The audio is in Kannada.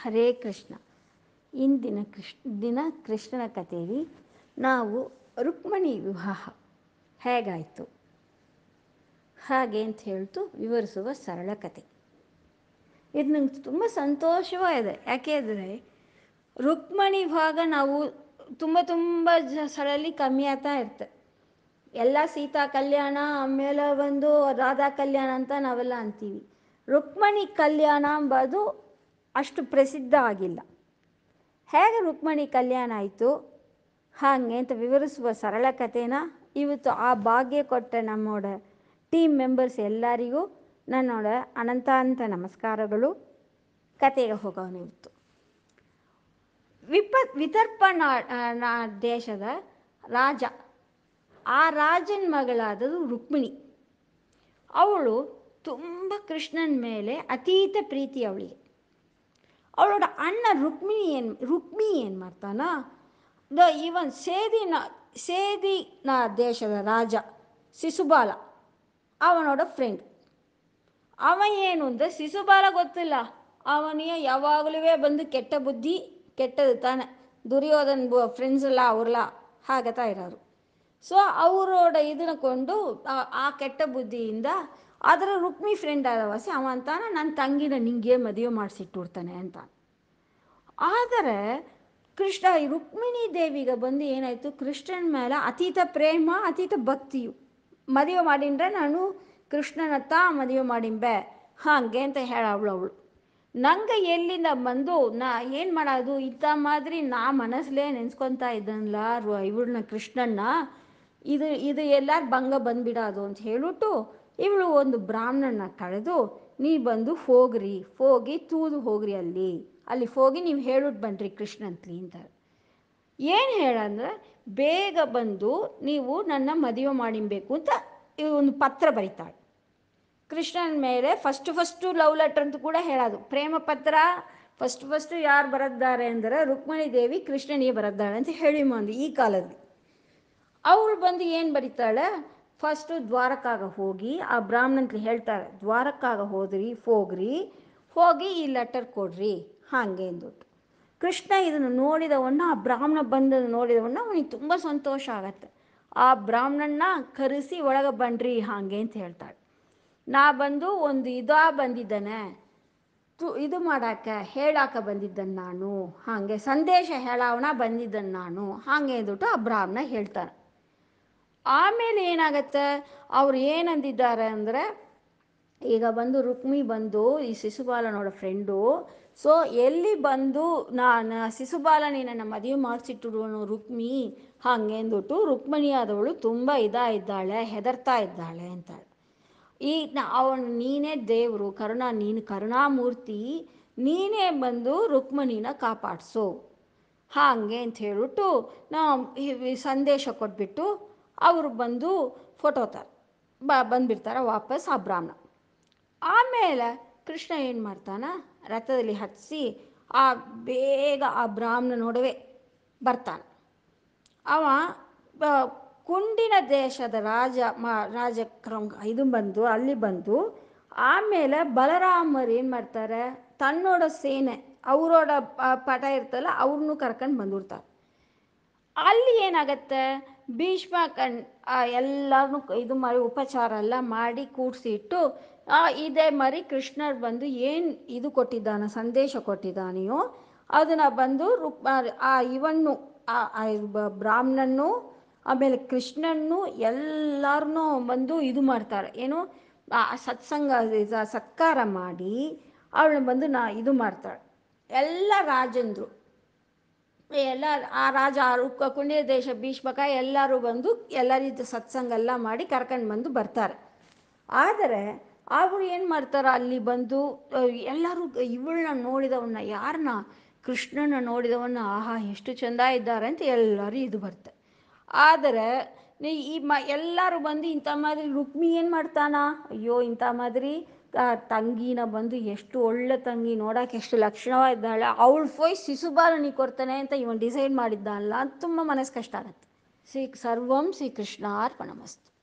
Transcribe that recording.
ಹರೇ ಕೃಷ್ಣ ಇಂದಿನ ಕೃಷ್ಣ ದಿನ ಕೃಷ್ಣನ ಕಥೆಯಲ್ಲಿ ನಾವು ರುಕ್ಮಣಿ ವಿವಾಹ ಹೇಗಾಯಿತು ಹಾಗೆ ಅಂತ ಹೇಳ್ತು ವಿವರಿಸುವ ಸರಳ ಕತೆ ಇದು ನಂಗೆ ತುಂಬ ಸಂತೋಷವೂ ಇದೆ ಯಾಕೆಂದರೆ ರುಕ್ಮಣಿ ಭಾಗ ನಾವು ತುಂಬ ತುಂಬ ಸರಲ್ಲಿ ಕಮ್ಮಿ ಆಗ್ತಾ ಇರ್ತೆ ಎಲ್ಲ ಸೀತಾ ಕಲ್ಯಾಣ ಆಮೇಲೆ ಒಂದು ರಾಧಾ ಕಲ್ಯಾಣ ಅಂತ ನಾವೆಲ್ಲ ಅಂತೀವಿ ರುಕ್ಮಣಿ ಕಲ್ಯಾಣ ಅಂಬೋದು ಅಷ್ಟು ಪ್ರಸಿದ್ಧ ಆಗಿಲ್ಲ ಹೇಗೆ ರುಕ್ಮಿಣಿ ಕಲ್ಯಾಣ ಆಯಿತು ಹಾಗೆ ಅಂತ ವಿವರಿಸುವ ಸರಳ ಕಥೆನ ಇವತ್ತು ಆ ಭಾಗ್ಯ ಕೊಟ್ಟ ನಮ್ಮೋಡ ಟೀಮ್ ಮೆಂಬರ್ಸ್ ಎಲ್ಲರಿಗೂ ನನ್ನೋಡ ಅನಂತಾನಂತ ನಮಸ್ಕಾರಗಳು ಕತೆಗೆ ಹೋಗೋಣ ಇವತ್ತು ವಿಪ ವಿತರ್ಪ ನಾ ದೇಶದ ರಾಜ ಆ ರಾಜನ ಮಗಳಾದದು ರುಕ್ಮಿಣಿ ಅವಳು ತುಂಬ ಕೃಷ್ಣನ ಮೇಲೆ ಅತೀತ ಪ್ರೀತಿ ಅವಳಿಗೆ ಅವಳೋಡ ಅಣ್ಣ ರುಕ್ಮಿಣಿ ಏನು ರುಕ್ಮಿ ಏನು ಮಾಡ್ತಾನ ದ ಈವನ್ ಸೇದಿನ ಸೇದಿನ ದೇಶದ ರಾಜ ಶಿಶುಬಾಲ ಅವನೋಡ ಫ್ರೆಂಡ್ ಅವ ಏನು ಅಂದರೆ ಶಿಶುಬಾಲ ಗೊತ್ತಿಲ್ಲ ಅವನಿಗೆ ಯಾವಾಗಲೂ ಬಂದು ಕೆಟ್ಟ ಬುದ್ಧಿ ಕೆಟ್ಟದು ತಾನೆ ದುರ್ಯೋಧನ್ ಫ್ರೆಂಡ್ಸ್ ಎಲ್ಲ ಅವ್ರಲ್ಲ ಹಾಗತಾ ಇರೋರು ಸೊ ಅವರೋಡ ಇದನ್ನ ಕೊಂಡು ಆ ಕೆಟ್ಟ ಬುದ್ಧಿಯಿಂದ ಅದರ ರುಕ್ಮಿ ಫ್ರೆಂಡ್ ಆದ ವಾಸಿ ನನ್ನ ತಂಗಿನ ನಿಂಗೆ ಮದುವೆ ಮಾಡಿಸಿಟ್ಟು ಅಂತ ಆದರೆ ಕೃಷ್ಣ ರುಕ್ಮಿಣಿ ದೇವಿಗೆ ಬಂದು ಏನಾಯಿತು ಕೃಷ್ಣನ ಮೇಲೆ ಅತೀತ ಪ್ರೇಮ ಅತೀತ ಭಕ್ತಿಯು ಮದುವೆ ಮಾಡಿಂದ್ರೆ ನಾನು ಕೃಷ್ಣನ ತಾ ಮದುವೆ ಮಾಡಿಂಬೆ ಹಾಗೆ ಅಂತ ಹೇಳ ಅವಳು ನಂಗೆ ಎಲ್ಲಿಂದ ಬಂದು ನಾ ಏನು ಮಾಡೋದು ಇದ್ದ ಮಾದರಿ ನಾ ಮನಸ್ಸಲ್ಲೇ ನೆನೆಸ್ಕೊತಾ ಇದ್ದನಲ್ಲ ಇವಳನ್ನ ಕೃಷ್ಣನ್ನ ಇದು ಇದು ಎಲ್ಲಾರು ಭಂಗ ಬಂದ್ಬಿಡೋದು ಅಂತ ಹೇಳಿಬಿಟ್ಟು ಇವಳು ಒಂದು ಬ್ರಾಹ್ಮಣನ ಕಳೆದು ನೀ ಬಂದು ಹೋಗ್ರಿ ಹೋಗಿ ತೂದು ಹೋಗ್ರಿ ಅಲ್ಲಿ ಅಲ್ಲಿ ಹೋಗಿ ನೀವು ಹೇಳುಟ್ಟು ಬನ್ನಿರಿ ಕೃಷ್ಣಂತಲಿ ಅಂತ ಏನು ಹೇಳಂದ್ರೆ ಬೇಗ ಬಂದು ನೀವು ನನ್ನ ಮದುವೆ ಮಾಡಿಬೇಕು ಅಂತ ಒಂದು ಪತ್ರ ಬರೀತಾಳೆ ಕೃಷ್ಣನ ಮೇಲೆ ಫಸ್ಟ್ ಫಸ್ಟು ಲವ್ ಲೆಟರ್ ಅಂತ ಕೂಡ ಹೇಳೋದು ಪ್ರೇಮ ಪತ್ರ ಫಸ್ಟ್ ಫಸ್ಟು ಯಾರು ಬರೆದಿದ್ದಾರೆ ಅಂದ್ರೆ ರುಕ್ಮಣಿ ದೇವಿ ಕೃಷ್ಣನಿಗೆ ಬರದಾಳೆ ಅಂತ ಹೇಳಿ ಮಂದು ಈ ಕಾಲದಲ್ಲಿ ಅವಳು ಬಂದು ಏನು ಬರೀತಾಳೆ ಫಸ್ಟು ದ್ವಾರಕ್ಕಾಗ ಹೋಗಿ ಆ ಬ್ರಾಹ್ಮಣಂತ್ಲಿ ಹೇಳ್ತಾರೆ ದ್ವಾರಕ್ಕಾಗ ಹೋದ್ರಿ ಹೋಗ್ರಿ ಹೋಗಿ ಈ ಲೆಟರ್ ಕೊಡ್ರಿ ಹಾಗೆ ಅಂದ್ಬಿಟ್ಟು ಕೃಷ್ಣ ಇದನ್ನು ನೋಡಿದವನ್ನ ಆ ಬ್ರಾಹ್ಮಣ ಬಂದನ್ನು ನೋಡಿದವನ್ನ ಅವನಿಗೆ ತುಂಬ ಸಂತೋಷ ಆಗತ್ತೆ ಆ ಬ್ರಾಹ್ಮಣನ್ನ ಕರೆಸಿ ಒಳಗೆ ಬನ್ರಿ ಹಾಗೆ ಅಂತ ಹೇಳ್ತಾಳೆ ನಾ ಬಂದು ಒಂದು ಇದಾ ಬಂದಿದ್ದಾನೆ ತು ಇದು ಮಾಡಾಕ ಹೇಳಾಕ ಬಂದಿದ್ದನ್ ನಾನು ಹಾಗೆ ಸಂದೇಶ ಹೇಳಾವಣ ಬಂದಿದ್ದನ್ ನಾನು ಹಾಗೆ ಅಂದ್ಬಿಟ್ಟು ಆ ಬ್ರಾಹ್ಮಣ ಹೇಳ್ತಾನೆ ಆಮೇಲೆ ಏನಾಗತ್ತೆ ಅವ್ರು ಏನಂದಿದ್ದಾರೆ ಅಂದರೆ ಈಗ ಬಂದು ರುಕ್ಮಿ ಬಂದು ಈ ಶಿಶುಬಾಲನೋಡ ಫ್ರೆಂಡು ಸೊ ಎಲ್ಲಿ ಬಂದು ನಾನು ಶಿಶುಬಾಲನೇನ ಮದುವೆ ಮಾಡಿಸಿಟ್ಟಿರುವನು ರುಕ್ಮಿ ಹಂಗೆ ಅಂದ್ಬಿಟ್ಟು ರುಕ್ಮಿಣಿಯಾದವಳು ತುಂಬ ಇದ್ದಾಳೆ ಹೆದರ್ತಾ ಇದ್ದಾಳೆ ಅಂತಾಳೆ ಈ ಅವನು ನೀನೇ ದೇವರು ಕರುಣಾ ನೀನು ಕರುಣಾಮೂರ್ತಿ ನೀನೇ ಬಂದು ರುಕ್ಮಿಣಿನ ಕಾಪಾಡಿಸು ಹಾಗೆ ಅಂತ ಹೇಳಿಬಿಟ್ಟು ನಾ ಸಂದೇಶ ಕೊಟ್ಬಿಟ್ಟು ಅವರು ಬಂದು ಫೋಟೋತಾರೆ ಬ ಬಂದ್ಬಿಡ್ತಾರೆ ವಾಪಸ್ ಆ ಬ್ರಾಹ್ಮಣ ಆಮೇಲೆ ಕೃಷ್ಣ ಏನು ಮಾಡ್ತಾನ ರಥದಲ್ಲಿ ಹಚ್ಚಿ ಆ ಬೇಗ ಆ ಬ್ರಾಹ್ಮಣ ಬ್ರಾಹ್ಮಣನೊಡವೆ ಬರ್ತಾನೆ ಅವ ಕುಂಡಿನ ದೇಶದ ರಾಜ ಮ ರಾಜ ಇದು ಬಂದು ಅಲ್ಲಿ ಬಂದು ಆಮೇಲೆ ಬಲರಾಮರು ಏನು ಮಾಡ್ತಾರೆ ತನ್ನೋಡ ಸೇನೆ ಅವರೋಡ ಪಟ ಇರ್ತಲ್ಲ ಅವ್ರನ್ನೂ ಕರ್ಕೊಂಡು ಬಂದ್ಬಿಡ್ತಾರೆ ಅಲ್ಲಿ ಏನಾಗತ್ತೆ ಭೀಷ್ಮ ಕಣ್ ಎಲ್ಲಾರ್ನು ಇದು ಮಾಡಿ ಉಪಚಾರ ಎಲ್ಲ ಮಾಡಿ ಕೂಡಿಸಿಟ್ಟು ಇದೇ ಮರಿ ಕೃಷ್ಣರು ಬಂದು ಏನು ಇದು ಕೊಟ್ಟಿದ್ದಾನೆ ಸಂದೇಶ ಕೊಟ್ಟಿದ್ದಾನೆಯೋ ಅದನ್ನು ಬಂದು ರುಕ್ ಆ ಇವನ್ನು ಬ್ರಾಹ್ಮಣನ್ನು ಆಮೇಲೆ ಕೃಷ್ಣನ್ನು ಎಲ್ಲರನ್ನೂ ಬಂದು ಇದು ಮಾಡ್ತಾರೆ ಏನು ಸತ್ಸಂಗ ಸತ್ಕಾರ ಮಾಡಿ ಅವಳನ್ನ ಬಂದು ನಾ ಇದು ಮಾಡ್ತಾಳೆ ಎಲ್ಲ ರಾಜಂದ್ರು ಎಲ್ಲ ಆ ರಾಜ ರುಕ್ಕ ಕುಂಡೇ ದೇಶ ಭೀಷ್ಮಕ ಎಲ್ಲರೂ ಬಂದು ಎಲ್ಲ ಸತ್ಸಂಗ ಎಲ್ಲ ಮಾಡಿ ಕರ್ಕೊಂಡು ಬಂದು ಬರ್ತಾರೆ ಆದರೆ ಅವರು ಏನು ಮಾಡ್ತಾರೆ ಅಲ್ಲಿ ಬಂದು ಎಲ್ಲರೂ ಇವಳನ್ನ ನೋಡಿದವನ್ನ ಯಾರನ್ನ ಕೃಷ್ಣನ ನೋಡಿದವನ್ನ ಆಹಾ ಎಷ್ಟು ಚೆಂದ ಇದ್ದಾರೆ ಅಂತ ಎಲ್ಲರೂ ಇದು ಬರ್ತೆ ಆದರೆ ಈ ಮ ಎಲ್ಲರೂ ಬಂದು ಇಂಥ ಮಾದರಿ ರುಕ್ಮಿ ಏನು ಮಾಡ್ತಾನ ಅಯ್ಯೋ ಇಂಥ ಮಾದರಿ ತಂಗಿನ ಬಂದು ಎಷ್ಟು ಒಳ್ಳೆ ತಂಗಿ ನೋಡಕ್ಕೆ ಎಷ್ಟು ಲಕ್ಷಣವ ಇದ್ದಾಳೆ ಅವಳು ಫೋಯ್ ಶಿಶುಬಾಲನಿ ಕೊಡ್ತಾನೆ ಅಂತ ಇವನು ಡಿಸೈಡ್ ಮಾಡಿದ್ದ ಅಲ್ಲ ತುಂಬ ಮನಸ್ಸು ಕಷ್ಟ ಆಗುತ್ತೆ ಶ್ರೀ ಸರ್ವಂ ಅರ್ಪಣ ಅರ್ಪಣಮಸ್ತು